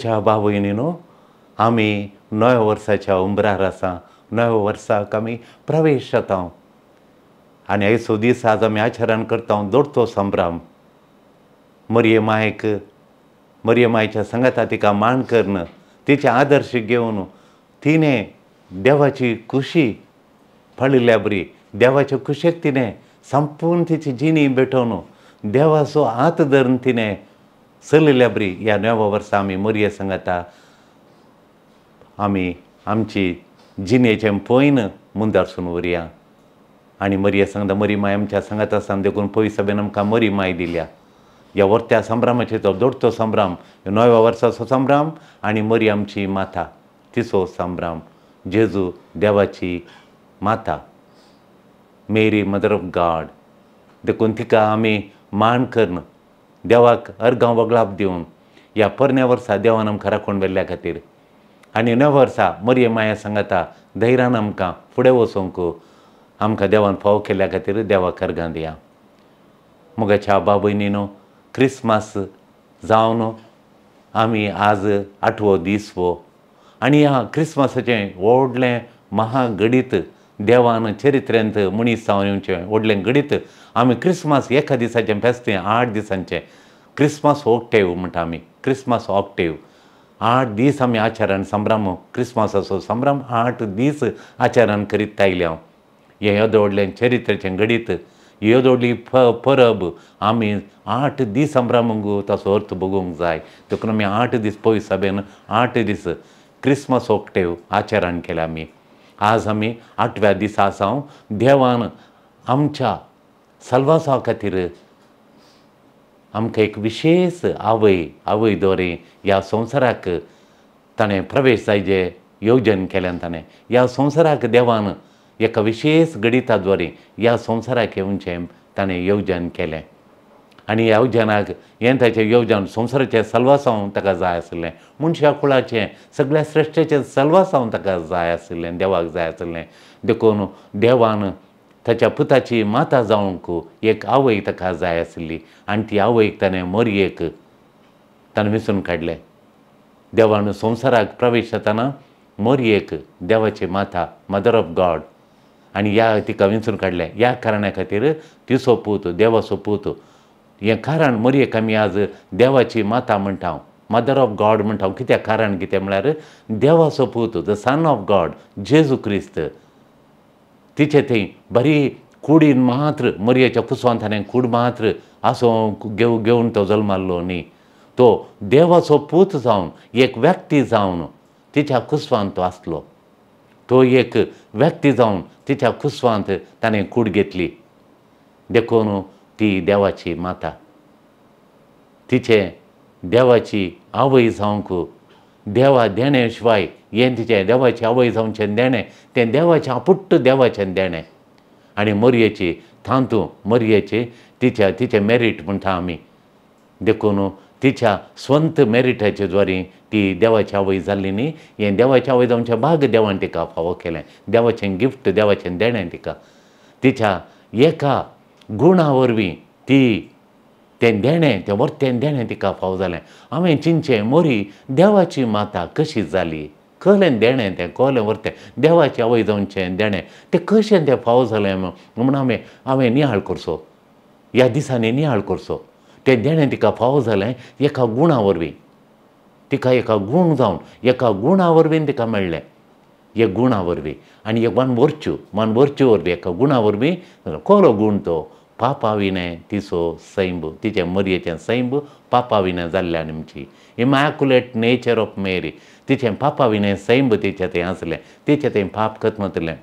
स्वताच्या बाबयणीनो आमी नव्या वर्साच्या उमरार आसा नव्या वर्साक आमी प्रवेश जाता आनी आयचो दीस आज आमी आचरण करता दोडतो संभ्राम मरये मायक मरये मायच्या संगता तिका मांड करन तिचे आदर्श घेवन तिने देवाची खुशी फळिल्या बरी देवाच्या खुशेक तिणें संपूर्ण तिची जिणी भेटोवन देवाचो हात धरून तिणें सलल्याब्री या नव्या वर्सा आमी मर्य सांगाता आम्ही आमची जिनेचे पयन मुंदारसून उरया आणि मरये सांगता मरी माय आमच्या सांगात असताना देखून पयस सभेन आमकां मरी माय दिल्या ह्या वर्त्या संभ्रामाचे तो दोडतो संभ्राम नव्या वर्साचो संभ्राम आणि मरी आमची माथा तिसो संभ्राम जेजू देवाची माता मेरी मदर ऑफ गॉड देखून तिका आम्ही मान करन देवाक अर्गां वगळाप दिवन ह्या पोरण्या वर्सा देवान आमकां राखण व्हेल्ल्या खातीर आनी नव्या वर्सा मरये माया सांगता धैर्यान आमकां फुडें वचूंक आमकां देवान फाव केल्ल्या खातीर देवाक अर्घां दिया मुगाच्या आबा भयणीन न्हू क्रिस्मस जावन आमी आज आठवो दीस वो आनी ह्या क्रिसमसाचें व्हडलें महागडीत देवान चरित्र्यांत मनीस जावन येवचें व्हडलें घडीत आमी क्रिस्मस एका दिसाचें फेस्तें आठ दिसांचे क्रिसमस ओकटेव म्हणटा आमी क्रिसमस ऑक्टेव आठ दीस आमी आचरण संभ्रम असो संभ्रम आठ दीस आचरण करीत आयले हांव हे येदो व्हडलें चरित्रेचें घडीत येदो व्हडली परब आमी आठ दीस संभ्रमूंक ताचो अर्थ बगूंक जाय देखून आमी आठ दीस पयस सभेन आठ दीस क्रिसमस ऑक्टेव आचरण केलें आमी आज आम्ही आठव्या दिसा सावन देवान आमच्या सलवासा खातीर आमकां एक विशेष आवय आवय दोरे ह्या संवसाराक ताणें प्रवेश जायजे येवजन केल्यान ताणें ह्या संवसाराक देवान एका विशेष गणिता द्वारे ह्या संवसाराक येवचें ताणें येवजन केलें हे या ఏంటైతే యవజన सलवास ಸಲ್ವಾಸ ताका जाय ಆಸಲೆ मनशा कुळाचे सगळ्या सलवास सल्वास ताका जाय आसले देवाक जाय आसले देखून देवान ताच्या पुताची माता जावंक एक आवय ताका जाय आसली आनी ती आवयक ताणें मोरयेक ताणें विसरून काडलें देवान संवसाराक प्रवेश जाताना मोरयेक देवाची माता मदर ऑफ गॉड आणि या तिका विसरून काढले ह्या कारणा खातीर तिचो पूत देवाचो पूत हे कारण मरयेक आमी आज देवाची माता म्हणत मदर ऑफ गॉड म्हणत हांव कित्याक कारण कितें म्हळ्यार देवाचो पूत द सन ऑफ गॉड जेजू क्रिस्त तिचे थंय बरी कुडीन मात्र मरयेच्या कुसवान ताणें कूड मात्र असो घेव घेवन तो जल्माल्लो न्ही तो देवाचो पूत जावन एक व्यक्ती जावन तिच्या कुसवांत तो आसलो तो एक व्यक्ती जावन तिच्या कुसवांत ताणें कूड घेतली देखून ती देवाची माता तिचे देवाची आवई जावंक देवा देणे शिवाय हे तिचे देवाची आवय जावचें देणे तें देवाचें आपुट्ट देवाचें देणे आनी मोरयेची थांतू मोरयेची तिच्या तिचे मेरीट म्हणटा आमी देखून तिच्या स्वंत मेरिटाचे द्वारे ती देवाची आवय जाल्ली न्ही हें देवाची आवय जावचें भाग देवान तिका फावो केलें देवाचें गिफ्ट देवाचें देणें तिका तिच्या एका गुणा वरवीं ती देणें तें व्हड देणें तिका फाव जालें हांवें चिंचें मोरी देवाची माता कशी जाली कलें देणें तें कोलें वरते देवाची आवय जावनचें देणें तें कशें तें फाव जालें म्हणून हांवें हांवें नियाळ करचो ह्या दिसांनी नियाळ करचो तें देणें तिका फाव जालें एका गुणा वरवीं तिका एका गूण जावन एका गुणा वरवीं तिका मेळ्ळें हे गुणा वरवीं आनी एक वन वर्च्यू मन वरवीं एका गुणा वरवीं कोलो गूण तो पापाविनय तिसो सैंब तिचे मरयेच्या सैंब पापाविनय जाल्ल्यान आमची इमॅक्युलेट नेचर ऑफ मेरी तिचें पापाविनय सैंब तिचे तें आसलें तिचे तें पाप खतमतलें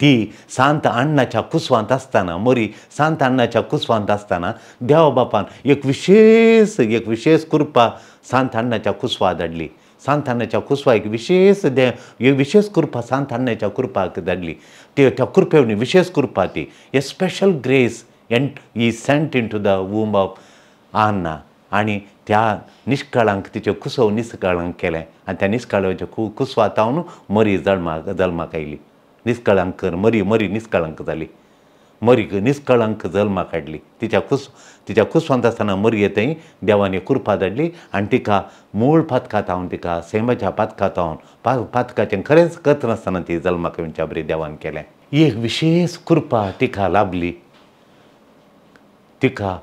ती सांत अण्णाच्या कुसवांत असताना मोरी सांत अण्णाच्या कुसवांत असताना देव बापान एक विशेष एक विशेष कृपा सांत अण्णाच्या कुसवा धाडली सांत अण्णाच्या कुसवा एक विशेष दे विशेष कृपा सांत अण्णाच्या कृपाक धाडली Kurpevni, Vishes Kurpati, a special grace and is sent into the womb of Anna आणि त्या निष्काळांक तिचे कुसव निस्कळांक केलें आनी त्या निस्काळांच्या कु कुसवातावन मरी जल्माक जल्माक आयली निस्कळांक मरी मरी निस्कळांक जाली मरी निस्कळांक जल्माक हाडली तिच्या कुस तिच्या कुस्वांत आसतना मुरगे थंय कृपा दडली धडली तिका मूळ पातकातावन तिका सैमाच्या पातकातावन पा पातकाचें खरेंच कत ती जल्माक बरी देवान केलें ही एक विशेष कृपा तिका लाभली तिका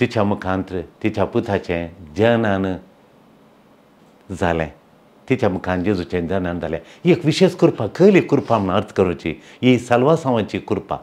तिच्या मुखांत तिच्या पुताचे जनान झाले तिच्या मुखान जेजूचे जनान झाले एक विशेष कृपा खंयली कृपा म्हणून अर्थ करूची ही साल्वासांवाची कृपा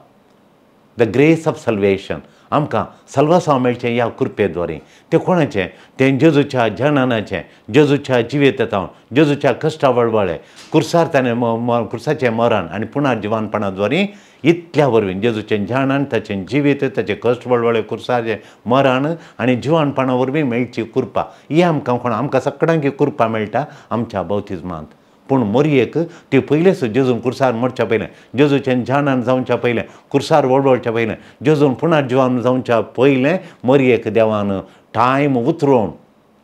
द ग्रेस ऑफ सल्वेशन आमकां सल्वासांव मेळचें ह्या कृपे द्वारे ते कोणाचें तें जेजूच्या जनानाचें जेजूच्या जिवेत येतावन जेजूच्या कश्टा वळवळे कुर्सार ताणें कुर्साचें मरण आनी पुणार जिवानपणा द्वारे इतल्या वरवीं जेजूचें जाणान ताचें जिवीत ताचें कश्ट वळवळे कुर्साचें मरण आनी जिवाणपणा वरवीं मेळची कुर्पा ही आमकां कोण आमकां सगळ्यांक ही कुर्पा मेळटा आमच्या बौतिजमांत पूण मोरयेक ती पयलेच जेजून कुर्सार मरच्या पयलें जेजूच्या जाणान जावच्या पयलें व्हड वडवच्या पयलें जेजून पुणा जिवान जावच्या पयलें मोरयेक देवान टायम उतरोवन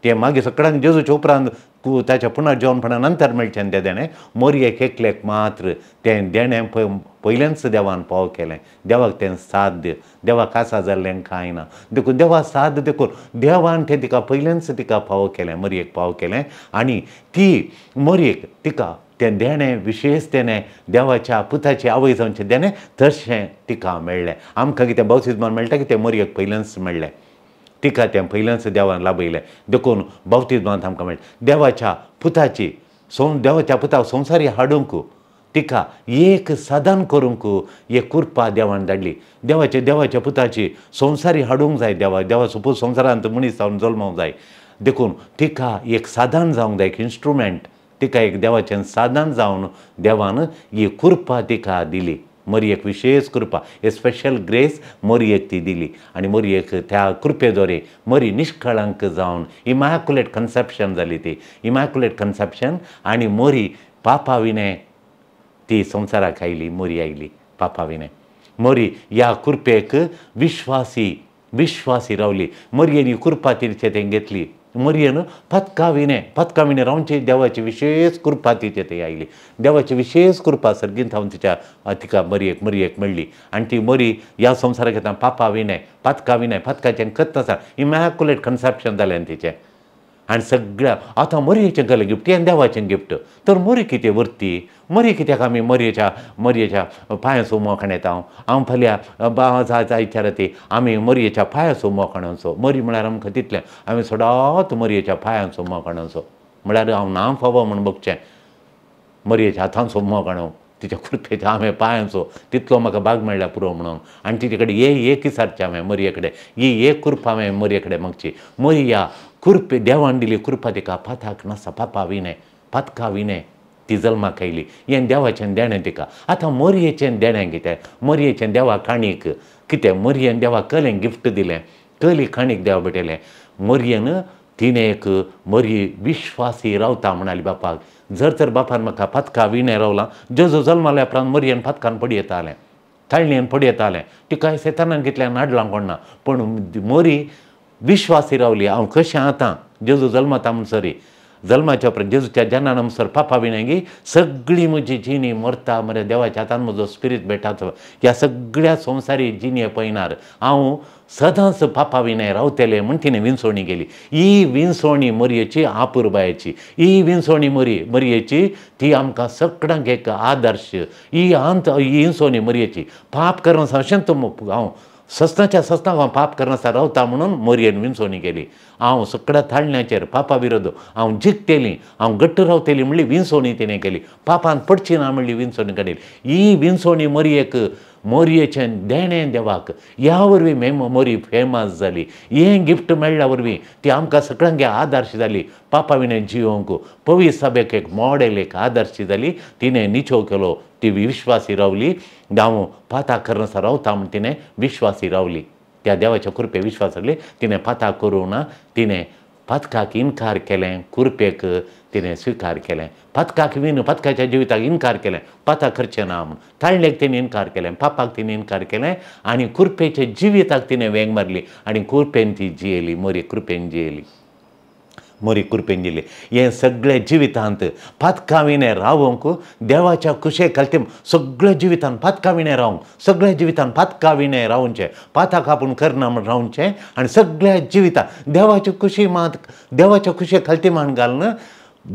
तें मागीर सगळ्यांक जेजूच्या उपरांत ताच्या पुनर्जीवनपणा नंतर मेळचें ते देणे मोरयेक एकलेक मात्र ते देणे पळय पयल्यानच देवान पाव केलें देवाक ते साध्य देवा देवाक आसा जाल्लें कांय ना देखून देवा साध्य देखून देवान ते तिका पहिल्यांच तिका पाव केले मोरयेक पाव केले आणि ती मोरयेक तिका ते देणे विशेष तेणें देवाच्या पुताची आवय जावचें देणें तशें तिका मेळ्ळें आमकां कितें मान मेळटा की तें मोरयेक पहिल्यांच मेळ्ळें టీకాత్యం పైలంస దేవాన్ని లాభయిలే దెకోను భౌతి ద్వాంతం कमेंट देवाच्या पुताची सं देवाच्या पुता संसारी हाडूंक तिका एक साधन करूंक हे कुर्पा देवान धाडली देवाच्या देवाच्या पुताची संसारी हाडूंक जाय देवा देवा सपोज संसारांत मनीस जावन जल्मोंक जाय देखून तिका एक साधन जावंक जाय एक इंस्ट्रुमेंट तिका एक देवाचें साधन जावन देवान ही कुर्पा तिका दिली एक विशेष कृपा हे स्पेशल ग्रेस एक ती दिली आणि एक त्या कृपेद्वारे मोरी निष्कळंक जाऊन इमॅक्युलेट कन्सेप्शन झाली ती इमॅक्युलेट कन्सेप्शन आणि मोरी पापाविने ती संसाराक आयली मोरी आयली पापाविने मोरी या कृपेक विश्वासी विश्वासी रावली मोरयेनी कृपा तिचे तें घेतली मर्येनं पत्काविणे पत्काविणे रावणची देवाची विशेष कृपा तिचे ते आयली देवाची विशेष कृपा सर्गीन थांबून तिच्या तिका मरयेक मरयेक मिळली आणि ती मरी या संवसाराक घेताना पापा विनय पातका विनय कत्त आसा इमॅक्युलेट कन्सेप्शन जालें तिचें आणि सगळ्या आतां गला गिफ्टी आणि देवाचें गिफ्ट तर मरी किती वरती मरी कित्याक आम्ही मरयेच्या मरयेच्या पांयां सोमोखण येता हांव हांव फाल्यां बाज आज आम्ही ती आमी मरयेच्या पांयां सोमोखणांचो मरी म्हळ्यार आमकां तितलें आमी सदांच मरयेच्या पांयां मोखणांचो म्हळ्यार हांव ना फावो म्हूण बघचें मरयेच्या हातांचो सोमोखणो तिच्या कुर्पेच्या हांवें पांयांचो तितलो म्हाका बाग मेळ्ळ्या पुरो म्हणून आनी तिचे कडेन हे एक इसारचें हांवें मरये कडेन ही एक कृपा हांवें मरये कडेन मागची मरी या देवान देवांडिली कृपा तिका पाथाक नासा पापा विणे पातका विणे ती जल्माक आयली हें देवाचें देणें तिका आतां मोरयेचें देणें कितें चें देवा काणीक कितें मोरयेन देवा कलें गिफ्ट दिलें कली काणीक देवा भेटयलें मोरयेन तिने एक मोरी विश्वासी रावता म्हणाली बापाक जर तर बापान म्हाका पातका जो रावलां जेजो जल्माल्या उपरांत मोरयेन पातकान पडी येतालें पडी येतालें ती काय कितल्यान नाडलां कोण ना पण मोरी विश्वासी हांव हा आतां जेजू जेजू ತಾಮನ್ म्हणसर जल्माच्या उपरांत जेजूच्या जनान म्हणसर पापा गे सगळी म्हजी जिणी मरता मरे देवाच्या हातान म्हजो स्पिरीत बेटाचो ह्या सगळ्या संवसारी जिणी पळयनार हांव सदांच पापा विनय रावतले म्हण तिणें विंचोवणी केली ही विंचोवणी मरयेची आपुरबायेची ही विंचोवणी मरी मरयेची ती आमकां सगळ्यांक एक आदर्श ही आंत ही विंचोवणी मरयेची पाप करून सांगशें तुम हांव सस्नाच्या सस्नाक पाप करनासा रावता म्हणून मोरयेन विंचोवणी केली हांव सगळ्या थाळण्याचेर पापा विरोध हांव जिखतेली हांव घट्ट रावतेली म्हणली विंचोवणी तिणें केली पापान पडची ना म्हणली विंचोवणी काडली ही विंचोवणी मोरयेक मोरयेचें देणे देवाक ह्या वरवीं मे मोरी फेमस झाली हें गिफ्ट मेळ्ळ्या वरवीं ती आमकां सगळ्यांक आदर्श जाली पापा विनय जिवंक पवी सभेक एक मॉडेल एक आदर्श जाली तिणें निचो केलो ती विश्वास हिरावली नाव पाता करण्याचा रावता म्हणून तिने विश्वास हिरावली त्या देवाच्या कृपे विश्वास हरले तिने पाता करून तिने पथकाक इन्कार केलें कुरपेक तिने स्वीकार केलें पथकाक विन पथकाच्या जिविताक इन्कार केलें पाता करचें ना म्हणून ताळणेक तिने इन्कार केलें पापाक तिणें इन्कार केलें आनी कुरपेच्या जिविताक तिने वेंग मारली आनी कुरपेन ती जियेली मोरी कृपेन जियेली मोरी कुरपेन दिली हे सगळे जिवितांत पातकाविणे रावंक देवाच्या कुशे कल्तेम सगळे जिवितांत पातकाविणे रावंक सगळे पातका पातकाविणे रावचे पाता कापून करना म्हण रावचे आणि सगळ्या जिवितात देवाच्या खुशी मात देवाच्या कुशे कल्तेमान घालन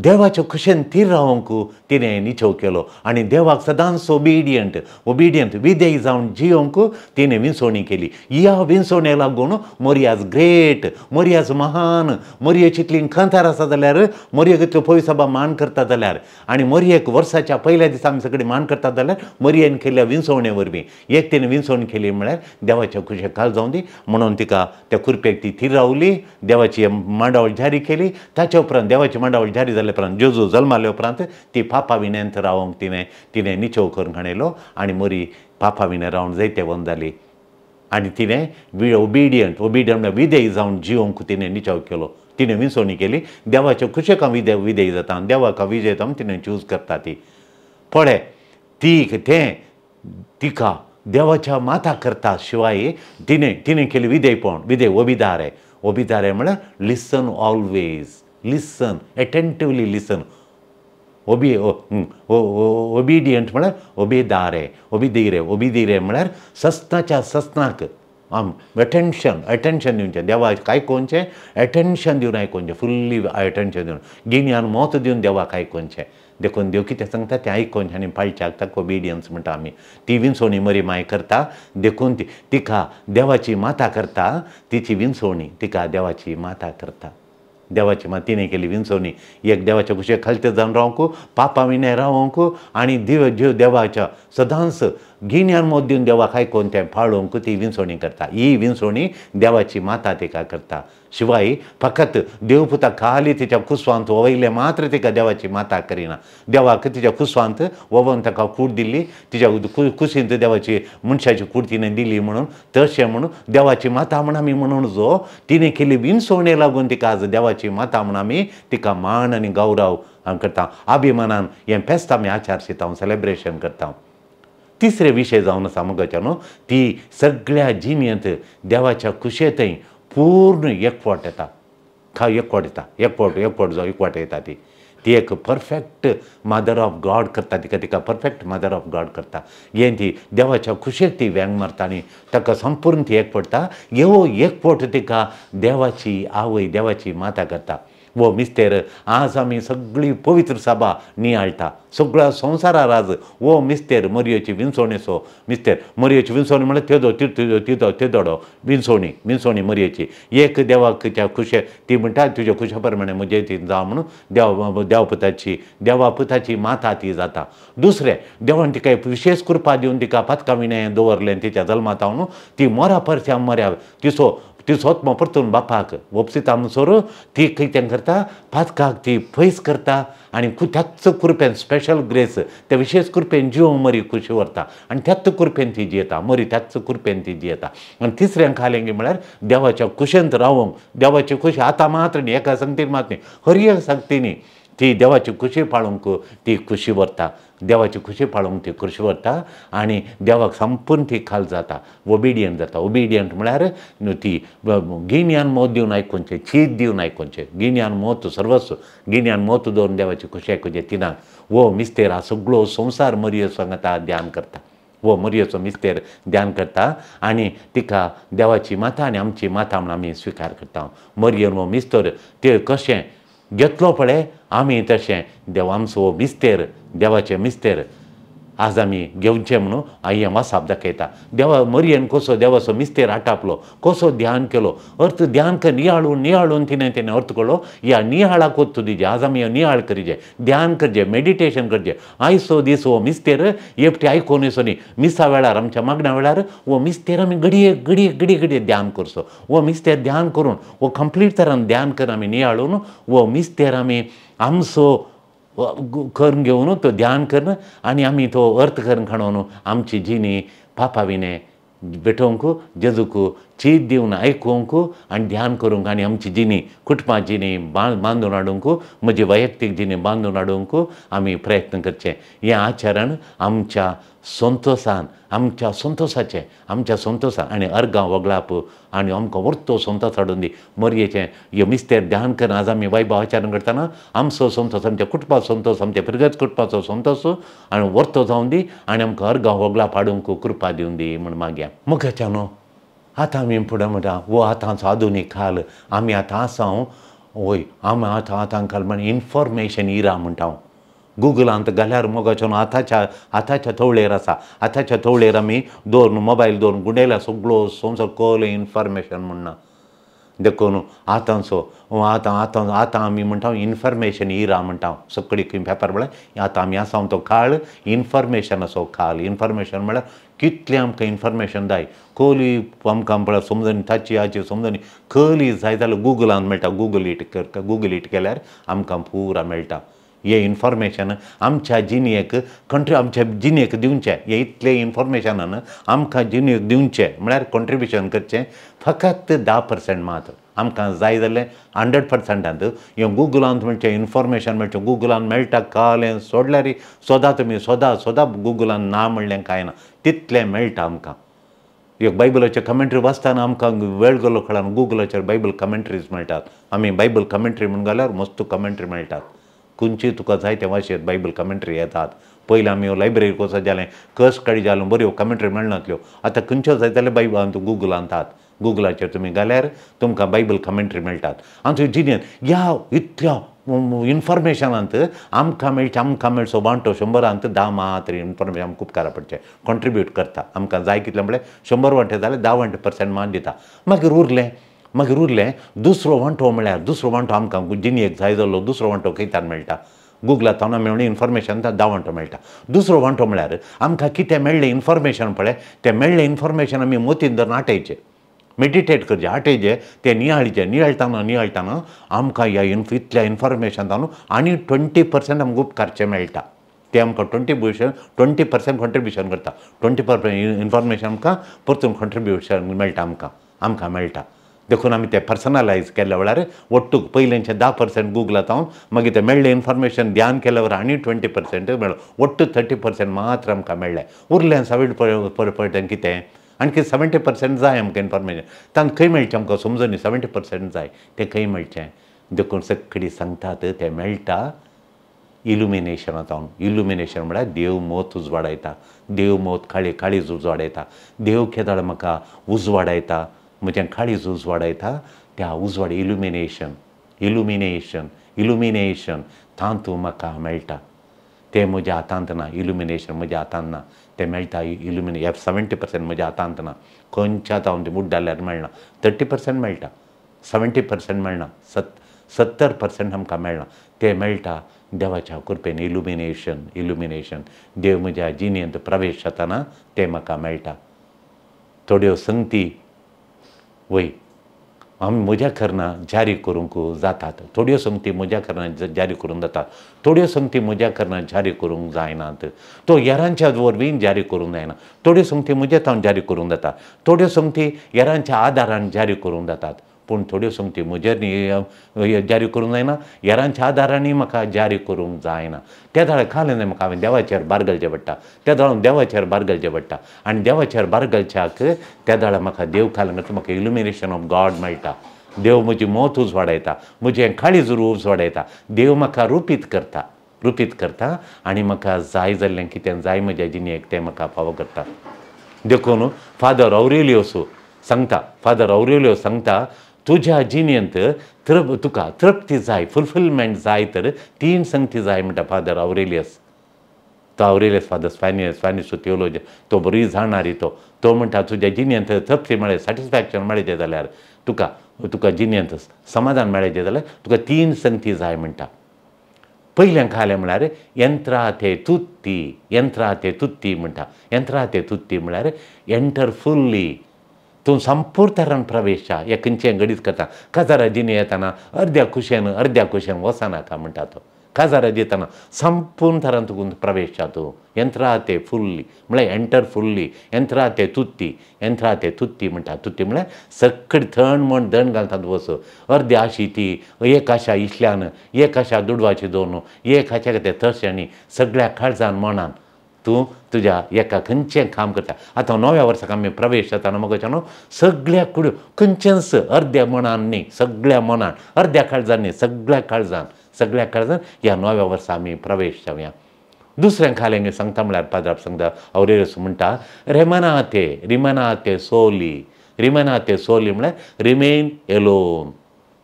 देवाच्या खुशेन थिर रावंक तिने निचव केलो आणि देवाक सदांच ओबिडियंट ओबिडियंट विदेय जाऊन जिवंक तिने विंचवणी केली या विंसवणे लागून मोर्याज ग्रेट मोर्याज महान मोरे चितली खंतर असा जर मोरे पविसबा मान करता जाल्यार आनी मोरेक वर्साच्या पयल्या दिसा मान करता जर केल्ल्या केल्या वरवीं एक तिणें विंचवण केली म्हळ्यार देवाच्या खुशेक काल जावं दी म्हणून तिका त्या खुर्पेक ती थिर रावली देवाची मांडावळ जारी केली ताच्या उपरांत देवाची मांडावळ जारी જાલે उपरांत जो जो जल्माले उपरांत ती पापा અંત रावंक तिणें तिने निचो करून घाणेलो आणि मोरी फाफाविने रावन जैते जाली आणि तिणें वि ओबिडियंट ओबिडियंट म्हणजे विदेय जाऊन जिवंक तिणें निचाव केलो तिणें विसवणी केली देवाच्या खुशेक विदे विदेय जाता देवाक देवाका विजेता तिने चूज करता ती पळे ती ते तिका देवाच्या माता करता शिवाय तिने तिणें केली विदेयपण विदेय ओबिदारे ओबिदारे म्हणजे listen always listen attentively listen ओबी hmm, obedient म्हळ्यार obedare, obedire, obedire म्हळ्यार सस्ताच्या सस्नाक आम अटेन्शन अटेन्शन देवा कांय कोणचे एटेन्शन दिवन आयकोनचें फुल्ली अटेन्शन दिवन गिन्यान मोत दिवन देवाक आयकोनचें देखून देव कितें सांगता तें आयकोनचें आनी पाळच्याक ताका ओबिडियन्स म्हणटा आमी ती विंसोणी मरी माय करता देखून ती तिका देवाची माता करता तिची विंसोणी तिका देवाची माता करता देवाची मातीने केली विंचवणी एक देवाच्या कुशे खालते जाऊन राहू पापा विनय रावंकू आणि दिव जीव देवाच्या सदांस गिन्यान मोदीन देवाक काय तें फाळोवंक ती विंचोणी करता ही विंचोणी देवाची माता तिका करता शिवाय फकत देवपुता खाली तिच्या कुस्वांत ववयले मात्र तिका देवाची माता करिना देवाक तिच्या कुस्वांत ववन ताका कूड दिली तिच्या कु कुशींत देवाची मनशाची कूड तिने दिली म्हणून तशें म्हणून देवाची माता म्हण आमी म्हणून जो तिने केली विंचोणे लागून तिका आज देवाची माता म्हण आमी तिका मान आनी गौरव करता अभिमानान हें फेस्त आमी आचार शिता सेलेब्रेशन करता तिसरे विषय जावन आसा ती सगळ्या जिणेंत देवाच्या कुशेंतय पूर्ण एकवट येता खा एकवट येता एकवट एकवट जावं एकवट येता ती ती एक परफेक्ट मदर ऑफ गॉड करता तिका तिका परफेक्ट मदर ऑफ गॉड करता हें ती देवाच्या खुशेक ती व्यंग मारता आनी ताका संपूर्ण ती एकवटता येवो एकवट तिका देवाची आवय देवाची माता करता वो मिस्टेर आज आम्ही सगळी पवित्र सभा नियाळटा सगळ्या संसारा राज वो मिस्तेर मरयेची सो मिस्तेर मरयेची विंचोणी म्हणजे तेदो तिदो तिथो तेदोडो विंचोणी विंचोणी मरयेची एक देवाकच्या खुशे ती म्हणटा तुझ्या खुशा प्रमाणे म्हजे ती जा म्हणून देव देवपुताची देवापुताची माता ती जाता दुसरें देवान तिका एक विशेष कृपा दिवन तिका पातकाविणें दवरलें तिच्या जल्माता म्हणून ती मोरा परस्या मऱ्या तिसो ती सोत परतून बापाक वपसीत सोरू ती तें करता पातकाक ती फैस करता आणि त्याच कुरपेन स्पेशल ग्रेस त्या विशेष कुरपेन जीव मरी खुशी व्हरता आणि त्याच कुरपेन ती जियेता मरी त्याच कुरपेन ती जियेता आणि तिसऱ्यांक खालें की म्हळ्यार देवाच्या कुशेंत रावंक देवाची खुशी आतां मात्र न्ही एका सांगतीन मात न्ही हर एक ती देवाची खुशी पाळूंक ती खुशी व्हरता देवाची खुशी पाळूंक ती खुशी व्हरता आणि देवाक संपूर्ण ती खाल जाता ओबिडियंट जाता ओबिडियंट म्हळ्यार ती गिन्यान मोत दिवन आयकोनचे चीत दिवन आयकोनचे गिन्यान मोत सर्वस्व गिन्यान मोत दोन देवाची खुशी आयकोचे तिनाक वो मिस्तेर हा सगळो संवसार मरियो सांगता ध्यान करता वो मर्यचो मिस्तेर ध्यान करता आनी तिका देवाची माता आनी आमची माता म्हूण आमी स्विकार करता मर्यन वो मिस्तर ते कशें घेतलो पळय आमी तशें देवामसो मिस्तेर देवाचें मिस्तेर आज आम्ही घेऊचे म्हणून आई दाखयता देवा मर्यान कसो देवासो मिस्तेर आटापलो कसो ध्यान केलो अर्थ ध्यान कर नियाळून निहाळून तिने तिने अर्थ कोल्हा या निहाळा कोत तू आज आम्ही नियाळ करीजे ध्यान करजे मेडिटेशन करजे आयसो दिस वो मिस्तेर नी आयकोन वेळार आमच्या मागण्या वेळार वो मिस्तेर घडये घडये घडी घडये ध्यान करसो वो मिस्तेर ध्यान करून वो कंप्लीट तरान ध्यान कर नियाळून वो मिस्तेर आम्ही आमसो करून घेऊन तो ध्यान करून आणि आम्ही तो अर्थ करून खणून आमची जिनी पापा बेटोंकू बेठोंकू चीत दिवन आयकूंक आणि ध्यान करूंक आणि आमची जिणी कुटुंबा जिणी बां बांदून हाडूंक म्हजी वैयक्तीक जिणी बांदून हाडूंक आमी प्रयत्न करचे हे आचरण आमच्या संतोसान आमच्या संतोसाचें आमच्या संतोसा आणि अर्गा वगळाप आणि आमकां व्हरतो संतोस हाडून दी मरयेचें ह्यो मिस्तेर ध्यान कर आज आमी वैभव आचरण करताना आमचो संतोस आमच्या कुटुंबा संतोस आमच्या पिरगत कुटुंबाचो संतोस आनी वर्तो जावन दी आणि आमकां अर्गा वगळाप हाडूंक कृपा दिवन दी म्हूण माग्या मुखाच्या न्हू आता आमी फुडें म्हणटा वो आतां आधुनीक काल आमी आतां आसांव वय आमी आतां आतां काल म्हण इन्फॉर्मेशन इरा म्हणटा हांव गुगलांत घाल्यार मोगाच्यान आतांच्या आतांच्या तवळेर आसा आतांच्या थवळेर आमी दोन मोबायल दोन गुडेल्या सगळो संवसार कोल इन्फॉर्मेशन म्हणना देखून आतां सो आतां आतां आतां आमी म्हणटा ਮੰਟਾਂ ਇਨਫੋਰਮੇਸ਼ਨ रा म्हणटा ਮੰਟਾਂ ਸੁਕੜੀ ਕਿ ਪੇਪਰ ਬਲੇ ਆਤਾਂ ਮੀ ਆਸਾਂ ਤੋ ਖਾਲ ਇਨਫੋਰਮੇਸ਼ਨ ਸੋ ਖਾਲ ਇਨਫੋਰਮੇਸ਼ਨ ਮಳೆ आमकां इन्फॉर्मेशन जाय कोली आमकां म्हळ्यार समजून ताची हाची समजून कली जाय जाल्यार गुगलान मेळटा गुगल इट कर गुगल इट केल्यार आमकां पुरा मेळटा हे इन्फॉर्मेशन आमच्या जिणेक कंट्री आमच्या जिणेक दिवचें हे इतले इन्फॉर्मेशनान आमकां जिणेक दिवचें म्हळ्यार कॉन्ट्रिब्युशन करचें फकत धा पर्सेंट मात आमकां जाय जाल्यार हंड्रेड पर्संटांत हें गुगलांत म्हणचें इन्फॉर्मेशन म्हणचें गुगलान मेळटा कळलें सोडल्यार सोदां तुमी सोदां सोदां गुगलान ना म्हणलें कांय ना तितलें मेळटा आमकां एक बायबलाचे कमेंट्री वाचताना आमकां वेळ गेलो खेळान गुगलाचेर बायबल कमेंट्रीज मेळटात आमी बायबल कमेंट्री म्हण गेल्यार मस्त कमेंट्री मेळटात खुंची तुका जाय ते बायबल कमेंट्री येतात पयलीं आमी लायब्ररी कसं जालें कस काडी जालो बऱ्यो कमेंट्री मेळनातल्यो आतां खंयच्यो जाय जाल्यार बायबल गुगलांतात गुगलाचेर तुमी गेल्यार तुमकां बायबल कमेंट्री मेळटात आमचे जिनेन ह्या इतल्या इन्फॉर्मेशनांत आमकां मेळचें आमकां मेळचो बांटो शंबरांत धा तरी इन्फॉर्मेशन आमकां उपकारा पडचें कॉन्ट्रिब्यूट करता आमकां जाय कितलें म्हळ्यार शंबर वांटे जाल्यार धा वांटे पर्सेंट मान दिता मागीर उरलें मागीर उरलें दुसरो वांटो म्हळ्यार दुसरो वांटो आमकां जिनयेक जाय जाल्लो दुसरो वांटो खंयच्यान मेळटा गुगलात हांगा मेळ्ळें इन्फॉर्मेशन धा वांटो मेळटा दुसरो वांटो म्हळ्यार आमकां कितें मेळ्ळें इन्फॉर्मेशन पळय तें मेळ्ळें इन्फॉर्मेशन आमी मोतीन धरून आटयचें मेडिटेट करचें आटयचें तें नियाळचें नियाळटाना नियाळटना आमकां ह्या इन्फ इतल्या इन्फॉर्मेशन तातून आनी ट्वेंटी पर्सेंट आमकां उपकारचें मेळटा तें आमकां twenty percent twenty percent contribution करता ट्वेंटी पर्सेंट इन्फॉर्मेशन आमकां परतून कॉन्ट्रिब्युशन मेळटा आमकां आमकां मेळटा देखून आम्ही ते पर्सनलायज केल्या वेळार वट्टूक पहिल्यांचे धा पर्सेंट गुगलात हांव मागीर तें मेळ्ळें इन्फॉर्मेशन ध्यान केल्यावर आणि ट्वेंटी पर्सेंट मेळ वट्टू थर्टी पर्सेंट मात्र आमकां मेळ्ळें उरलें सवेट पर्यटन कितें आणखी सेवेंटी पर्सेंट जाय आमकां इन्फॉर्मेशन तांकां खंय मेळचें आमकां समजून न्ही सेवेंटी पर्सेंट जाय तें खंय मेळचें देखून सगळीं सांगतात तें मेळटा इल्युमिनेशनांत हांव इल्युमिनेशन म्हळ्यार देव मोत उजवाडायता देव मोत काळी काळीज उजवाडायता देव केदाळ म्हाका उजवाडायता म्हज्यान काळीज येता त्या उजवाड इल्युमिनेशन इल्युमिनेशन इल्युमिनेशन तांतू म्हाका मेळटा तें म्हज्या हातांत ना इल्युमिनेशन म्हज्या हातांत ना ते मेळटा इल्युमिने सेवेंटी पर्सेंट म्हज्या हातांत ना खंयच्या हांव तें जाल्यार मेळना थर्टी पर्सेंट मेळटा सेवेंटी पर्सेंट मेळना सत्त सत्तर पर्सेंट आमकां मेळना तें मेळटा देवाच्या कृपेन इल्युमिनेशन इल्युमिनेशन देव म्हज्या जिनेंत प्रवेश जाताना ते म्हाका मेळटा थोड्यो संगती वय आम्ही मजा करना जारी करूंक जातात थोड्यो संगती मजा करना जारी करूंक जातात थोड्यो संगती मजा करना जारी करूंक जायनात तो येरांच्या वरवीन जारी करूंक जायना थोड्यो संगती मजेतावन जारी करूंक जाता थोड्यो संगती येरांच्या आदारान जारी करूंक जातात पूण थोड्यो संगती म्हज्या जारी करूंक जायना येरांच्या आदारांनी म्हाका जारी करूंक जायना त्या झळका न्हय म्हाका हांवें देवाचेर बार घालचें पडटा त्या दळान देवाचेर बार घालचें पडटा आनी देवाचेर बार घालच्याक त्या दळा म्हाका देव खालंगाचो म्हाका इल्युमिनेशन ऑफ गॉड मेळटा देव म्हजी मोत उज वाडयता म्हजें खाळीज रूप वाडयता देव म्हाका रुपीत करता रुपीत करता आनी म्हाका जाय जाल्लें कितें जाय म्हज्या जिणेक तें म्हाका फावो करता देखून फादर औरेलियो सांगता फादर अवरेलियो सांगता तुझ्या जिनेंत त्रप तुका तृप्ती जाय फुलफिलमेंट जाय तर तीन संगती जाय म्हणटा फादर आवरेलियस तो आवरेलियस फादर स्पॅनियस स्पॅनिश थिओलॉजी तो बरी जाणारी तो तो म्हणटा तुज्या जिनेंत तृप्ती मेळ सॅटिस्फॅक्शन मेळचें जाल्यार तुका तुका जिनेंत समाधान मेळचें जाल्यार तुका तीन संगती जाय म्हणटा पयलें खालें म्हळ्यार यंत्रा ते तुत्ती यंत्रा ते तुत्ती म्हणटा यंत्रा ते तुत्ती म्हळ्यार एंटर फुल्ली संपूर्ण प्रवेश प्रवेशा हे खंयचे घडीत करता काजारा जिणे येताना अर्द्या अर्ध्या अर्द्या कुशेन वचनाका म्हणटा तो काजारा दितना संपूर्ण थरान तुकून प्रवेश तो यंत्रा ते फुल्ली म्हळ्यार एंटर फुल्ली यंत्रा ते तुत्ती यंत्रा ते तुत्ती म्हणटा तुत्ती म्हळ्यार सकड थंड म्हण दण घालतात वसो अर्दी आशी ती एक आशा इशल्यान एक आशा दुडवाची दोन एक आशा ते तशेणी सगळ्या काळजान मनान तू तुझ्या एका खंचे काम करता आता नव्या वर्साक आमी प्रवेश जाताना म्हाका विचारनो सगळ्या कुड्यो खंयच्यान स अर्द्या मनान न्ही सगळ्या मनान अर्द्या काळजांनी सगळ्या काळजान सगळ्या काळजान ह्या नव्या वर्सा आमी प्रवेश जावया दुसऱ्यांक खाली सांगता म्हळ्यार पाद्राप सांगता अवरेस म्हणटा रेमना ते रिमना ते सोली रिमना ते सोली म्हळ्यार रिमेन एलोन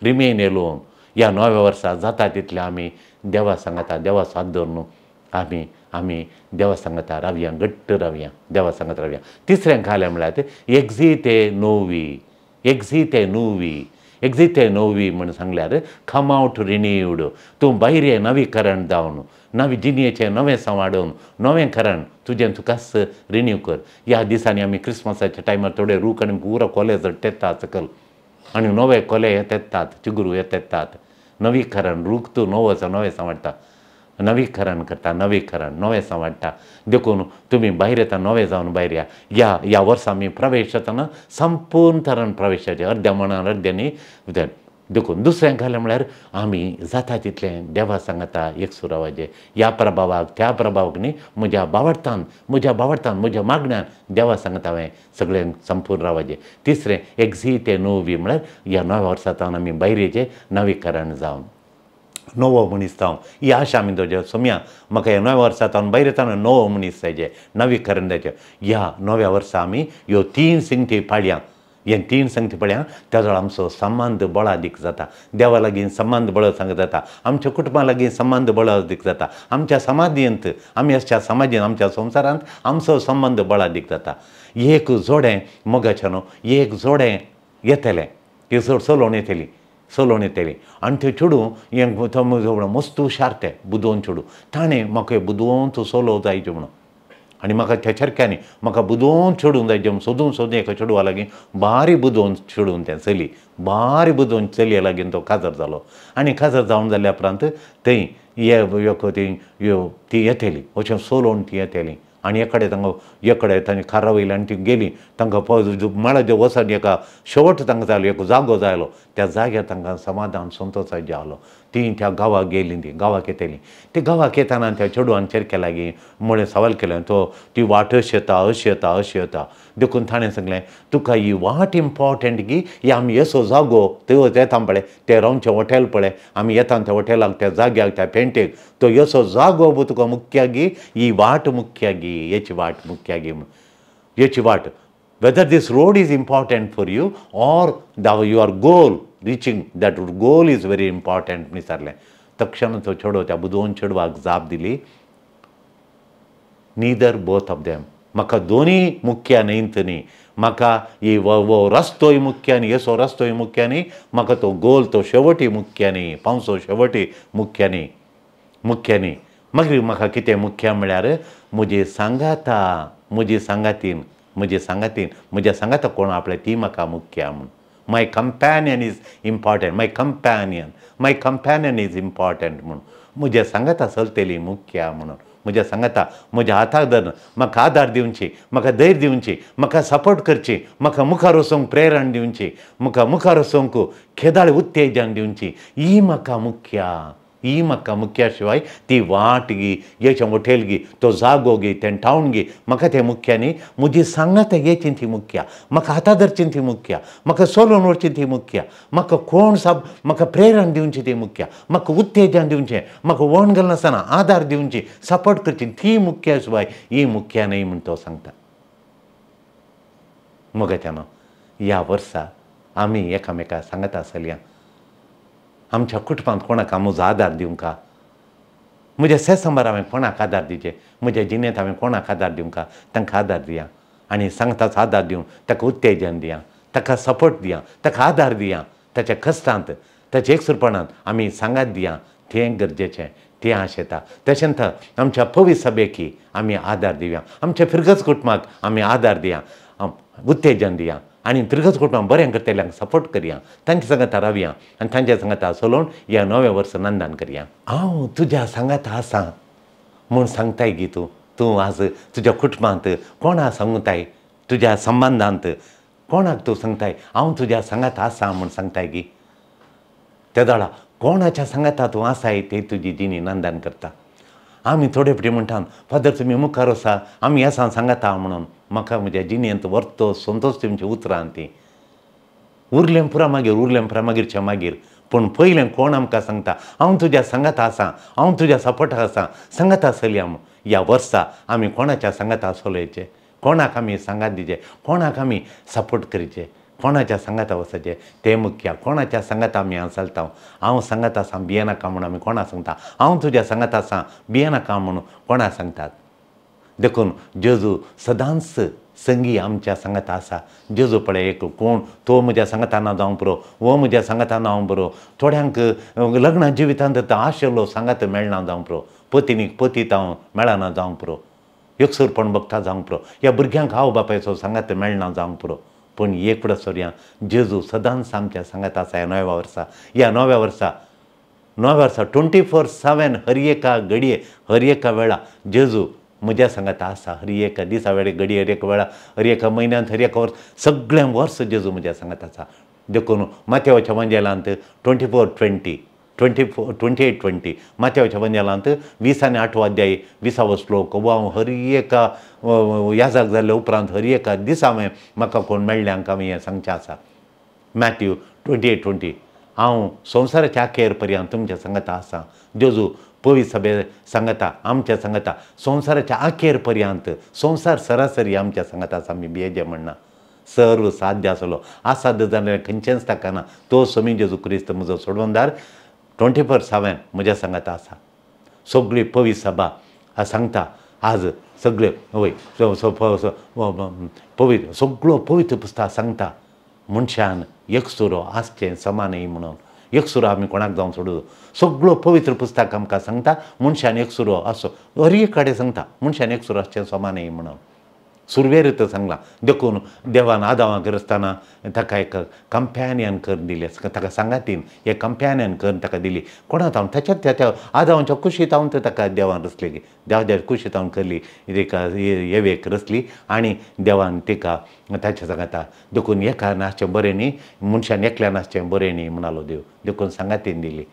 रिमेन एलोन ह्या नव्या वर्सा जाता तितले आमी देवा सांगता देवा साथ धरून आमी आम्ही देवा सांगता रावया घट्ट रावया देवा सांगत रावया तिसऱ्यांक खाले म्हळ्यार एग्झी ते नोवी एग्झी ते नोवी एक्झिट ते नोवी म्हणून सांगल्यार कम आउट रिन्यूड तू भायर ये नवीकरण जावन नवी जिनयेचे नवे सांवाडून नवें करण तू कस रिन्यू कर ह्या दिसांनी आमी क्रिस्मसाच्या टायमार थोडे रूख आणि पुरो कोले तेत्ता सकल आणि नवे कोले येतात चिगुरू येतात नवीकरण रूख तूं असं नवे सांवाडटा नवीकरण करता नवीकरण नवे वाडटा देखून तुम्ही बाहेर येता नवे जाऊन बाहेर या या ह्या वर्सा आमी प्रवेश येताना संपूर्ण तरान प्रवेशाचे अर्द्या मनान अर्द्यांनी देखून दुसरें घालें म्हळ्यार आमी जाता तितलें देवा सांगता एक सुरावाचे ह्या प्रभावाक त्या प्रभावाक न्ही म्हज्या बावडतान म्हज्या बावडतान म्हज्या मागण्यान देवा सांगता हांवें सगळें संपूर्ण रावाचें तिसरें एक्झी ते नोवी म्हळ्यार ह्या नव्या वर्सांतान आमी भायर नवीकरण जावन नवो humanistão. E ही आशा doje somia, maka ya nove versa tan baire tan novo humanista je, navi karan deje. Ya nove versa ami yo तीन संगती पाळ्या हे तीन संगती पळ्या त्याजवळ आमचो संबंध बळा दीक जाता देवा लागीं संबंध बळ सांग जाता आमच्या कुटुंबा लागीं संबंध बळ दीक जाता आमच्या समाधींत आमी अशा समाजीन आमच्या संवसारांत आमचो संबंध बळा दीक जाता एक जोडें मोगाच्या एक जोडें येतलें ती सोड सोलोवन येतली ಸೋಲೋಣಿತೇವೆ ಅಂಥ ಚುಡು ಹೆಂಗೆ ತಮ್ಮ मस्त ಮಸ್ತ್ ಹುಷಾರ್ತೆ ಬುದೋನ್ ಚುಡು ತಾಣೆ ಮಕ್ಕ ಬುದೋನ್ तूं सोलो जाय म्हणून आनी म्हाका थेचरक्यांनी म्हाका बुदोवन चेडून जाय जेम सोदून सोदून एका चेडवा लागीं बारी बुदोवन चेडून तें चली बारी बुदोवन चलये लागीं तो खाजर जालो आनी खाजर जावन जाल्या उपरांत थंय हे ती येतेली अशें सोलोवन ती येतेली आणि एकडे तांकां एकडे तांणी खारा वयल्यान ती गेली तांकां जे वसन एका शेवट तांकां जालो एक जागो जायलो त्या जाग्यार तांकां समाधान जे आलो ती त्या गावाक गेली ती गावाक येताली ती गावाक येताना त्या चेडवान सारखे गे म्हळें सवाल केला तो ती वाट अशी येता अशी येता अशी येता देखून ताणे सांगलें तुका ही वाट इम्पॉर्टंट गी ही आमी येसो जागो थंय येता पळय ते रावचे हॉटेल पळय आमी येता त्या हॉटेलाक त्या जाग्याक त्या पेंटेक तो येसो जागो बो तुका मुख्या गी ही वाट मुख्या गी हेची वाट मुख्या गी हेची वाट whether road road is for you you the you are goal reaching that goal is very important विचारलें तक्षण तो चेडो त्या दोन चेडवाक जाप दिली नीदर बोथ ऑफ देम म्हाका दोनी मुख्या येत न्ही म्हाका ही वो रस्तोय मुख्यानी येसो रस्तोय मुख्यानी म्हाका तो गोल तो शेवटी मुख्य न्ही पावसो शेवटी मुख्य मुख्य न्ही मागीर म्हाका कितें मुख्य म्हळ्यार म्हजी सांगाता म्हजी सांगातीन म्हजे सांगातीन म्हज्या सांगाता कोण आपल्या ती म्हाका मुख्या म्हूण my companion is important my companion my companion is important మును ముజే సంగత సొల్తెలి ముఖ్య మును मुझे सांगता म्हज्या हाताक धर म्हाका आदार दिवची म्हाका धैर्य दिवची म्हाका सपोर्ट करची म्हाका मुखार वचूंक प्रेरण दिवची म्हाका मुखार वचूंक खेदाळ उत्तेजन दिवची ही म्हाका मुख्या ही म्हाका मुख्या शिवाय ती वाट गी येच्या मुठेल गी तो जागो गी तेंठावण गी म्हाका ते मुख्या न्ही म्हजी सांगना येचीन ती मुख्या म्हाका हाता धरचीन ती मुख्या म्हाका सोलून वरचीन ती मुख्या म्हाका कोण सब म्हाका प्रेरण दिवची ती मुख्या म्हाका उत्तेजन दिवचें म्हाका वण घालनासतना आदार दिवची सपोर्ट करची ती मुख्या शिवाय ही मुख्या न्ही म्हण तो सांगता त्यानं ह्या वर्सा आमी एकामेका सांगता आसल्या आमच्या कुटुंबात कोणाक म्हजो आदार का म्हज्या समार हांवें कोणाक आदार दिवचे म्हज्या जिणेंत हांवें कोणाक आदार दिवंका तांकां आदार दिया आनी सांगताच आदार दिवं ताका उत्तेजन दिया ताका सपोर्ट दिया ताका आदार दिया ताच्या कश्टांत ताच्या एकसुरपणांत आमी सांगात दिया तें गरजेचे तें आशेता येता तशेंत आमच्या पवी सभेकी आमी आदार दिवया आमच्या फिरगज कुटुंबाक आम्ही आदार दिया उत्तेजन दिया आणि त्रिगज कुटुंबां बऱ्यांक करतेल्यांक सपोर्ट करया तांचे संगत रावया आणि त्यांच्या संगत हात या नव्या वर्ष नंदान करया हांव तुज्या सांगात आसा म्हूण सांगताय गी तूं तूं आज तुज्या कुटुंबांत कोणा सांगताय तुज्या संबंधांत कोणाक तूं सांगताय हांव तुज्या सांगात आसा म्हूण सांगताय गी तेदोळा कोणाच्या सांगाता तूं आसाय ते तुजी जिणी नंदान करता आम्ही थोडे फटी म्हणटा फादर तुम्ही मुखार वसा आम्ही असा सांगता म्हणून म्हाका म्हज्या जिणेंत वर्तो संतोश तुमच्या उतरां ती उरलें पुरा मागीर उरलें पुरा मागीरच्या मागीर पूण पयलें कोण आमकां सांगता हांव तुज्या संगत आसा हांव तुज्या सपोर्टाक आसा सांगात आसली ह्या वर्सा आमी कोणाच्या संगता आसोलेचे कोणाक आमी सांगात दिचे कोणाक आमी सपोर्ट करचे कोणाच्या सांगाता वसचे ते मुख्या कोणाच्या संगत आमी चलता हांव सांगात आसा बिये नाका म्हणून आमी कोणाक सांगता हांव तुज्या सांगात आसा बिये नाका म्हणून कोणाक सांगतात देखून जेजू सदांस संगी आमच्या संगत आसा जेजू पळय एक कोण तो म्हज्या संगताना जावं पुरो वो म्हज्या संगताना हांव बरो थोड्यांक लग्न जिवितांत आशिल्लो सांगात मेळना जावं पुरो पोती पतीत हांव मेळना जावं पुरो एकसुरपण भक्ता जावं पुरो ह्या भुरग्यांक आव बापायचो सांगात मेळना जावं पुरो पूण एक सोर्या जेजू सदांच आमच्या संगत आसा ह्या नव्या वर्सा ह्या नव्या वर्सा नव्या वर्सा ट्वेंटी फोर सेवेन हर एका घडये हर वेळा जेजू म्हज्या सांगात आसा हरी एका दिसा वेळे घडी हर एक वेळा हर एका म्हयन्यांत हर एका वर्स सगळ्यां वर्स जेजू म्हज्या सांगात आसा देखून माथ्यावच्या मंजेलांत twenty four twenty twenty four twenty eight twenty माथ्यावच्या मंजेलांत वीस आनी आठ वाद्याय विसावो श्लोक वो हांव हर एका याजाक जाल्ले उपरांत हर एका दिसा हांवें म्हाका कोण मेळ्ळ्यांक हांवें हें सांगचें आसा मॅथ्यू ट्वेंटी एट ट्वेंटी हांव संवसाराच्या केर पर्यंत तुमच्या सांगात आसा जेजू पवी सभे सांगता आमच्या सांगता संसाराच्या आखेर पर्यंत संसार सरासरी आमच्या संगतास आसा आमी बेजे म्हणना सर्व साध्य असलो असाध्य जाल्यार खंचेच ताकाना तो समी जेजू क्रिस्त म्हजो सोडवंदार ट्वेंटी फोर सेवन म्हज्या सांगाता आसा सगळी पवी सभा सांगता आज सगळे वय पवित्र सगळो पवित्र पुस्तक सांगता मनशान एकसुरो आसचे समानय म्हणून एक सुरो आमी कोणाक जाऊन सोडू सगळो पवित्र पुस्तक आमकां सांगता मनशान एक सुरो आसो हरी कडेन सांगता मनशान एक सुरो आसचें म्हणून तर सांगला देखून देवान आदावा असताना ताका एक कंपॅनियन करून दिले ताका सांगातीन हे कंपॅनियन करून ताका दिली ताच्या त्या त्या आदवांच्या खुशी जाऊन तर देव देवा द खुशी तिका येवेक रचली आणि देवान तिका ताच्या सांगाता देखून एका नसचे बरे न्ही मनशान एकल्या नसचे बरे न्ही म्हणालो देव देखून सांगातीन दिली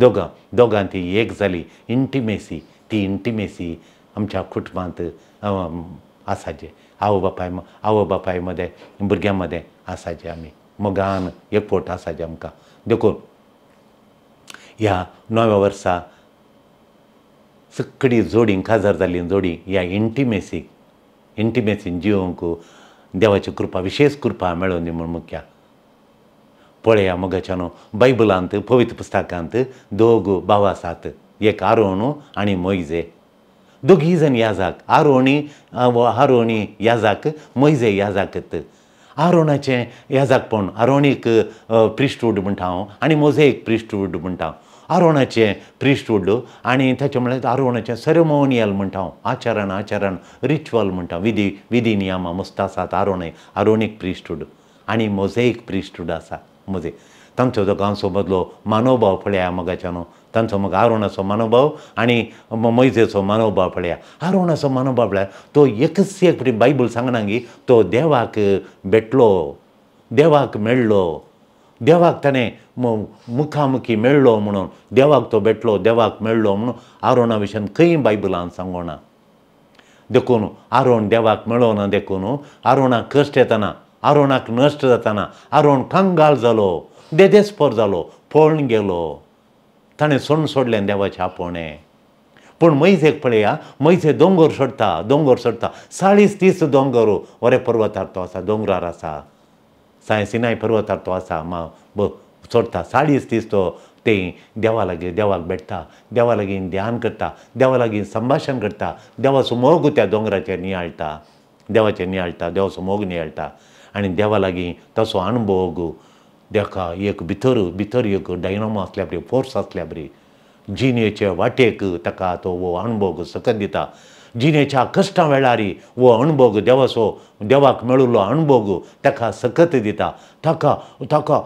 दोगां दोगां ती एक जाली इंटिमेसी ती इंटिमेसी आमच्या कुटुंबांत आसाजे आवय बापाय आवय बापाय भुरग्यांमध्ये भुरग्यां आम्ही आसाचे आमी मोगान एकवट आसाचे आमकां देखून ह्या नव्या वर्सा सगळी जोडी काजार जाल्ली जोडी ह्या इंटिमेसीक इंटिमेसीन जिवंक देवाची कृपा विशेष कृपा मेळोवन दी म्हणून मुख्या पळया मोगाच्यानो बायबलांत पवित्र पुस्तकांत दोग भाव आसात एक आरोण आनी मोयजे दोघीजण याजाक आरोणी या याजाक मैजे याजाकत आरोणाचे पण आरोणीक प्रिस्टूड म्हणटा हांव आनी एक प्रिस्टूड म्हणटा हांव आरोणाचे प्रिस्टूड आनी ताचे म्हळ्यार आरोणाचें सेरेमोनियल म्हणटा हांव आचरण आचरण रिच्युअल म्हणटा विधी विधी नियमा मस्त आसात आरोणे आरोणीक प्रिस्टूड आनी मोजेक प्रिस्टूड आसा मोजे तांचो जो गांवचो मदलो मानोभाव पळया मगाच्यानो मग ಸೊಮ್ಮಗ मनोभाव आणि भाव आणि मैजेचो मनोबापड्या मनोभाव मनोबापड्या तो एकच एक फावटी बायबल सांगनांगी तो देवाक बेटलो देवाक मेळ्ळो देवाक ताणें मुखामुखी मेळ्ळो म्हणून देवाक तो भेटलो देवाक मेळ्ळो म्हणून आरोणा विशयन खंय बायबलान सांगोना देखून आरोण देवाक मेळो ना देखून आरोणाक कश्ट येताना आरोणाक नश्ट जाताना आरोण कंगाल जालो देदेस्पर जालो फोळून गेलो ताणें सोडून सोडलें देवा आपोवणें पूण मैज एक पळया मैज हे दोंगर सोडटा दोंगर सोडटा चाळीस तीस दोंगर वरे पर्वतार तो आसा दोंगरार आसा साय सिनाय पर्वतार तो आसा मा सोडटा चाळीस तीस तो ते देवा लागीं देवाक भेटता देवा लागीं ध्यान करता देवा लागीं संभाशण करता देवा सुमोग त्या दोंगराचेर नियाळटा देवाचेर नियाळटा देवा सुमोग नियाळटा आनी देवा लागीं तसो अणभोग देखा एक भितर भितर एक डायनामो आसल्या बरी फोर्स आसल्या बरी जिनेचे वाटेक ताका तो वो अणभोग सकत दिता जिनेच्या कश्टा वेळारी वो अणभोग देवासो देवाक मेळिल्लो अणभोग ताका सकत दिता ताका ताका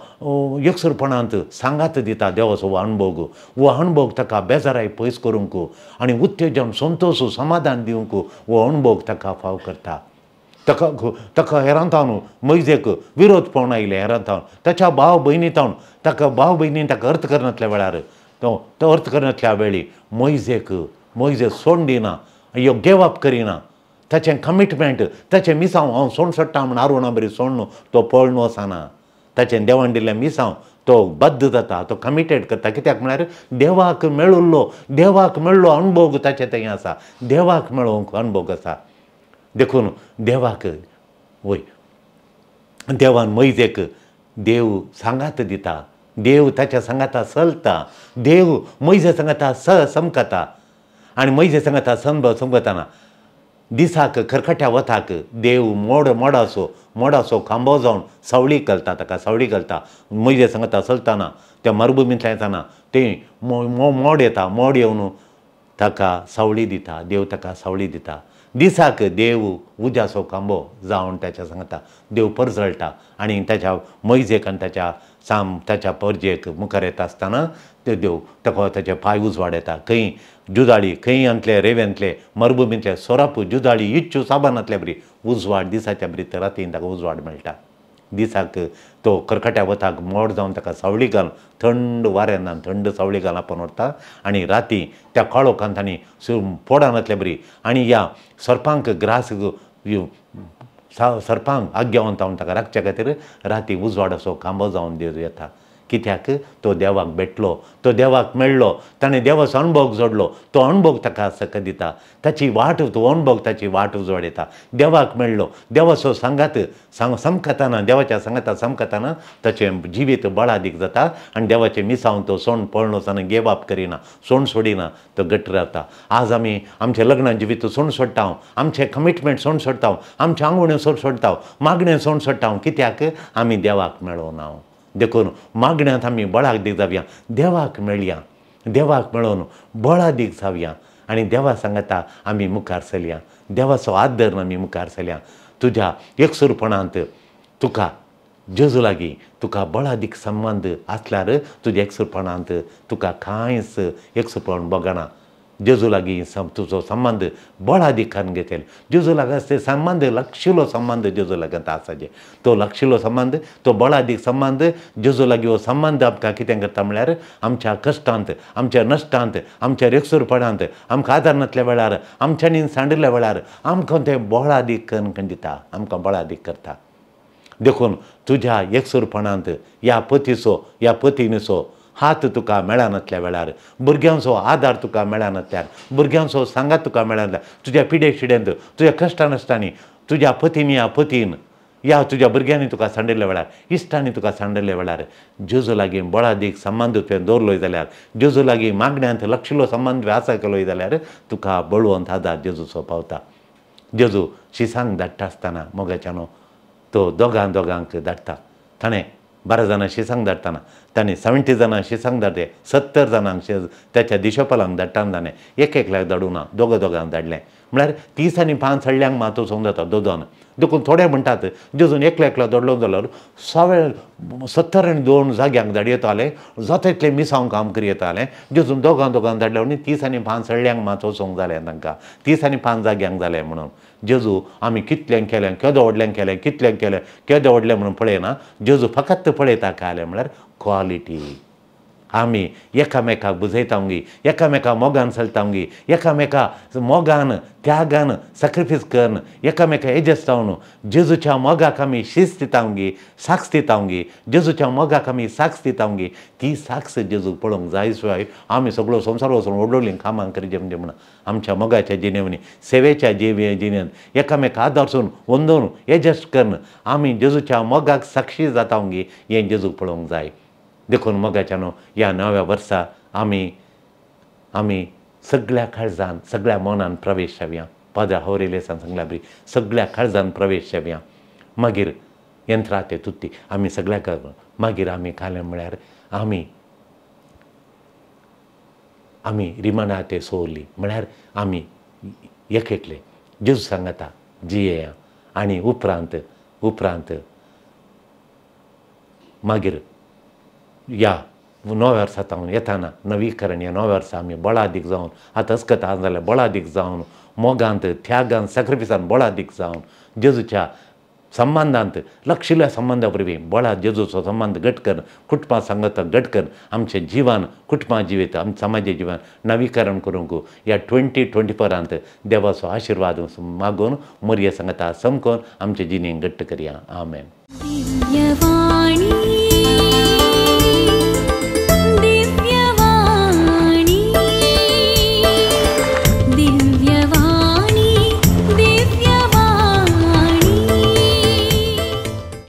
एकसरपणांत सांगात दिता देवासो वो अणभोग वो अणभोग ताका बेजाराय पयस करूंक आनी उत्तेजन संतोष समाधान दिवंक वो अणभोग ताका फाव करता ताका ताका हेरान मैजेक विरोध पळोवन आयले हेरान ताच्या भाव भयणी थावन ताका भाव भयणीन ताका अर्थ करनातल्या वेळार तो तो अर्थ करनातल्या वेळी मैजेक मैजे सोड दिना यो अप करिना ताचें कमिटमेंट ताचें मिसांव हांव सोण सोडटा म्हण आरोणा बरी न्हू तो पळण वचना ताचें देवण दिल्लें मिसांव तो बद्ध जाता तो कमिटेड करता कित्याक म्हळ्यार देवाक मेळुल्लो देवाक मेळ्ळो अणभोग ताचे थंय आसा देवाक मेळोवंक अणभोग आसा देखून देवाक वय देवान मैजेक देव सांगात दिता देव ताच्या सांगाता चलता देव मैजे संगता स समकता आणि मैजे संगता संभ समकताना दिसाक खरखट्या वताक देव मोड मोडासो मोडासो खांबो जाऊन सावळी करता ताका सावळी करता मैजे संगता चलताना त्या मरुभुमींतल्यान येताना ते मो मोड येता मोड येवन ताका सावळी दिता देव ताका सावळी दिता दिसाक देव उज्या कांबो जावन त्याच्या सांगता देव परजळटा आणि त्याच्या मैजेक आणि त्याच्या साम त्याच्या परजेक मुखार येता आसतना ते देव ताका ताचे पांय उजवाड येता खंय जुदाळी खंयी अंतले रेव्यांतले मरभुमींतले सोरापू जुदाळी इच्छू साबानांतले बरी उजवाड दिसाच्या तर रातीन ताका उजवाड मेळटा दिसाक तो करकट्या वताक मोड जावन ताका सावळी घाल थंड वाऱ्यान थंड सावळी आपण व्हरता आनी राती त्या काळोखान तांणी पोडान घातल्या बरी आनी ह्या सर्पांक ग्रास सर्पांक आग्यावंत ताका राखच्या खातीर राती उजवाड असो खांबो जावन देऊ येता कित्याक तो देवाक भेटलो तो देवाक मेळ्ळो ताणें देवाचो अणभव जोडलो तो अणभव ताका सक दिता ताची वाट तो अणभव ताची वाट उजवाड येता देवाक मेळ्ळो देवाचो हो सांगात सांग समकताना देवाच्या सांगाता समकताना ताचे जिवीत बळादीक जाता आनी देवाचे मिसावन तो सोण पळणो गे बाप करिना सोण सोडिना तो घट्ट रावता आज आमी आमच्या लग्ना जिवीत सोण सोडटा हांव आमचें कमिटमेंट सोण सोडटा हांव आमच्यो आंगवण्यो सोड सोडटा मागण्यो सोण सोडटा हांव कित्याक आमी देवाक मेळोवना हांव देखून मागण्यात आम्ही बळाक दीक जावया देवाक मेळया देवाक मेळून बळा दीक जावया आणि देवा सांगता आम्ही मुखार सरया देवाचो आदर आम्ही मुखार सरया तुझ्या एकसुरपणांत तुका जेजू लागी तुका बळादीक संबंद आसल्यार तुझ्या एकसुरपणांत तुका कांयच एकसुरपण बगना जेजू लागी तुझा संबंध बळा खाण घेते जेजू लाग ते संबंध लक्षिलो संबंध जेजूलागाजे तो लक्षिलो तो संबंद दिख संबंध जेजू लागी संबंध किती करता म्हळ्यार आमच्या कष्टांत आमच्या नष्टांत आमच्या रेक्सुरपणांत आमक आदार नल्या वेळार आमच्या सांडल्या वेळात आमक ते आमकां बळा बोळादिक करता देखून तुझ्या एकसुरपणांत या पतिसो या पतिनीसो हात तुका मेळानतल्या वेळार भुरग्यांचो आदार तुका मेळानतल्यान भुरग्यांसो सांगात तुका मेळानतल्या तुज्या पिडे शिड्यांत तुज्या कश्टा नश्टांनी तुज्या या पतीन या तुज्या भुरग्यांनी तुका सांडिल्ल्या वेळार इश्टांनी तुका सांडिल्ल्या वेळार जेजू लागीं बळादीक संबंध तुवें दवरलो जाल्यार जेजू लागीं मागण्यांत लक्षिल्लो संबंद आसा केलो जाल्यार तुका बळवंत आदार जेजूचो पावता जेजू शिसांग धाडटा आसतना मोगाच्यानो तो दोगां दोगांक धाडटा ताणें बारा जाणां शिसांग धाडटाना त्यांनी सेवन्टी जणांशी सांगता ते सत्तर जणांशी त्याच्या दिशोपालांक धाडटान जाणे एक एकल्याक धाडूं ना दोगां दोगांक धाडलें म्हळ्यार तीस आनी पांच हडल्यांक मात सोंग जाता दोदोन देखून थोडे म्हणटात जेजून एकलो एकलो दोडलो जाल्यार सवे सत्तर आनी दोन जाग्यांक धाडयताले जाता तितलें मिसांव काम येताले जेजून दोगां दोगांक धाडले म्हणून तीस आनी पांच हडल्यांक मात वचूंक जालें तांकां तीस आनी पांच जाग्यांक जालें म्हणून जेजू आमी कितल्यांक केलें केदो व्हडल्यांक केलें कितल्यांक केलें केदो व्हडलें म्हणून पळयना जेजू फकत पळयता कालें म्हळ्यार quality. Ami yakameka buzetaungi, yakameka मोगान saltaungi, yakameka mogan त्यागान सॅक्रिफिस करन एकामेका एजस्तावणं जेजूच्या मोगाकामी शिस्त दितावंगी साक्ष दितावंगी जेजूच्या मोगाकामी साक्ष दितावंगी ती साक्ष जेजूक पळोवंक जाय शिवाय आमी सगळो संसार वचून ओडोवली कामां करचे म्हणजे आमच्या मोगाच्या जिणेवणी सेवेच्या जिणे जिणेन एकामेका आदारसून वंदोवन एडजस्ट करन आमी जेजूच्या मोगाक साक्षी जातावंगी हें जेजू पळोवंक जाय देखून याच्यानं या नव्या वर्षा आम्ही आम्ही सगळ्या खळजान सगळ्या मनान प्रवेश जावया पाद्रा सांग सांगला बरी सगळ्या खळजान प्रवेश जावया मागीर यंत्रा ते तुत्ती आमी सगळ्या मागीर आमी खाले म्हळ्यार आमी आमी रिमाना ते सोवली म्हळ्यार आमी एकटले जेजू सांगता जियेया आनी उपरांत उपरांत मागीर या नव्या वर्षात हांव येताना नवीकरण या नव्या वर्सा आमी बळादीक जावन आतां आसा जाल्यार बळादीक जावन मोगांत त्यागांत सॅक्रिफिसान बळादीक जावन जेजूच्या संबंधांत लक्षिल्या संबंधा वरवीं बळा जेजूचो संबंध घट कर कुटुंबा सांगत घट कर आमचे जिवन कुटुंबा जिवीत आमचें समाज जीवन नवीकरण करूंक या ट्वेंटी ट्वेंटी फोरांत देवाचो आशिर्वाद मागून मोरये संगता समकोन आमचे जिणेक घट्ट करया आमेन